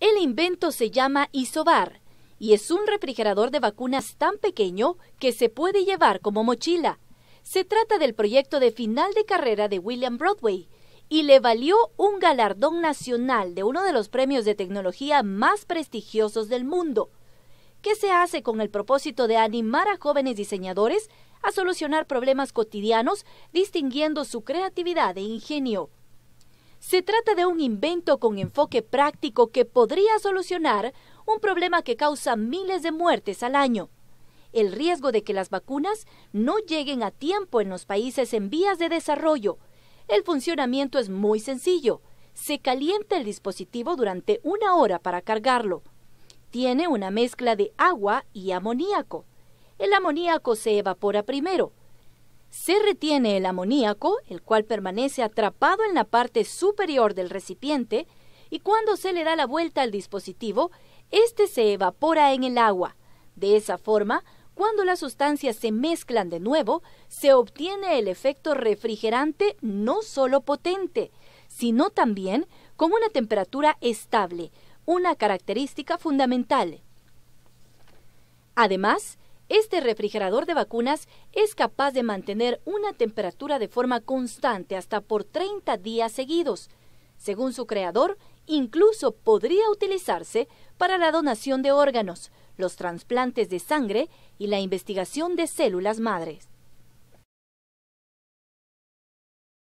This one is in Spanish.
El invento se llama Isobar y es un refrigerador de vacunas tan pequeño que se puede llevar como mochila. Se trata del proyecto de final de carrera de William Broadway y le valió un galardón nacional de uno de los premios de tecnología más prestigiosos del mundo, ¿Qué se hace con el propósito de animar a jóvenes diseñadores a solucionar problemas cotidianos distinguiendo su creatividad e ingenio. Se trata de un invento con enfoque práctico que podría solucionar un problema que causa miles de muertes al año. El riesgo de que las vacunas no lleguen a tiempo en los países en vías de desarrollo. El funcionamiento es muy sencillo. Se calienta el dispositivo durante una hora para cargarlo. Tiene una mezcla de agua y amoníaco. El amoníaco se evapora primero, se retiene el amoníaco, el cual permanece atrapado en la parte superior del recipiente, y cuando se le da la vuelta al dispositivo, éste se evapora en el agua. De esa forma, cuando las sustancias se mezclan de nuevo, se obtiene el efecto refrigerante no solo potente, sino también con una temperatura estable, una característica fundamental. Además, este refrigerador de vacunas es capaz de mantener una temperatura de forma constante hasta por 30 días seguidos. Según su creador, incluso podría utilizarse para la donación de órganos, los trasplantes de sangre y la investigación de células madres.